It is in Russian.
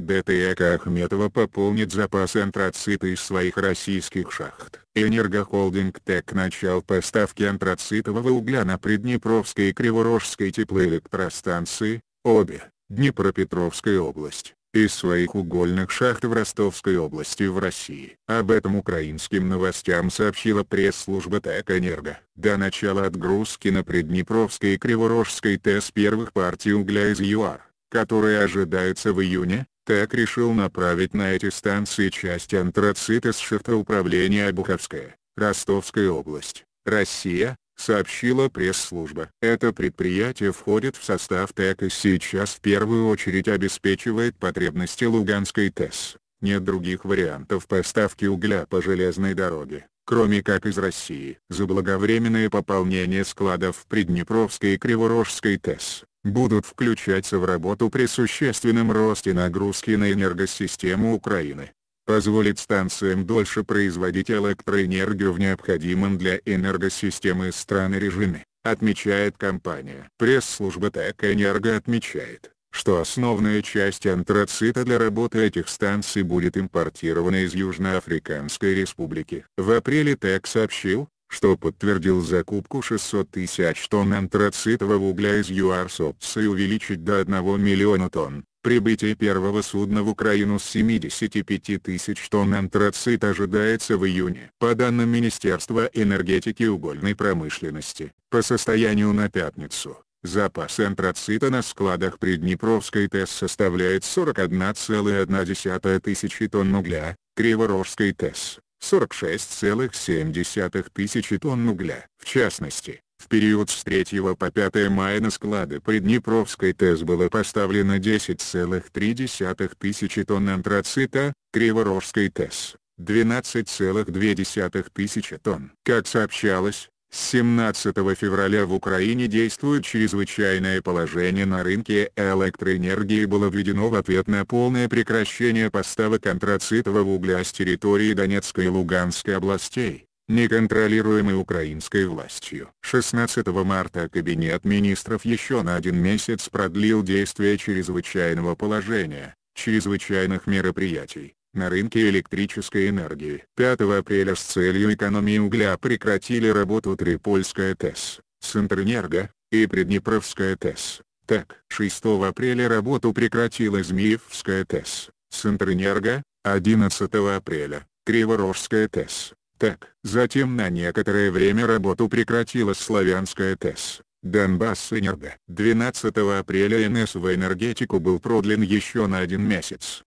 ДТЭК Ахметова пополнит запасы антрацита из своих российских шахт. Энергохолдинг ТЭК начал поставки антрацитового угля на Приднепровской и Криворожской теплоэлектростанции, обе, Днепропетровская область, из своих угольных шахт в Ростовской области в России. Об этом украинским новостям сообщила пресс-служба ТЭК «Энерго». До начала отгрузки на Приднепровской и Криворожской ТЭС первых партий угля из ЮАР которые ожидаются в июне, так решил направить на эти станции часть антрацита с шифта управления Обуховская, Ростовская область, Россия, сообщила пресс-служба. Это предприятие входит в состав ТЭК и сейчас в первую очередь обеспечивает потребности Луганской ТЭС. Нет других вариантов поставки угля по железной дороге, кроме как из России. Заблаговременное пополнение складов в Приднепровской и Криворожской ТЭС, будут включаться в работу при существенном росте нагрузки на энергосистему Украины. Позволит станциям дольше производить электроэнергию в необходимом для энергосистемы страны режиме, отмечает компания. Пресс-служба ТЭК Энерго отмечает, что основная часть антрацита для работы этих станций будет импортирована из Южноафриканской республики. В апреле ТЭК сообщил, что подтвердил закупку 600 тысяч тонн антрацитового угля из ЮАР ЮАРСОПСа и увеличить до 1 миллиона тонн. Прибытие первого судна в Украину с 75 тысяч тонн антрацит ожидается в июне. По данным Министерства энергетики и угольной промышленности, по состоянию на пятницу, запас антрацита на складах Приднепровской ТЭС составляет 41,1 тысячи тонн угля, Криворожской ТЭС 46,7 тысячи тонн угля. В частности, в период с 3 по 5 мая на склады при Днепровской ТЭС было поставлено 10,3 тысячи тонн антрацита, Криворожской ТЭС – 12,2 тысячи тонн. Как сообщалось, 17 февраля в Украине действует чрезвычайное положение на рынке электроэнергии было введено в ответ на полное прекращение поставок антрацитового угля с территории Донецкой и Луганской областей, неконтролируемой украинской властью. 16 марта Кабинет министров еще на один месяц продлил действие чрезвычайного положения, чрезвычайных мероприятий, на рынке электрической энергии. 5 апреля с целью экономии угля прекратили работу Трипольская ТЭС, Центрэнерго и Приднепровская ТЭС. Так, 6 апреля работу прекратила Змеевская ТЭС, Центрэнерго, 11 апреля, Криворожская ТЭС. Так, затем на некоторое время работу прекратила Славянская ТЭС. Донбасс Энерго. 12 апреля НС энергетику был продлен еще на один месяц.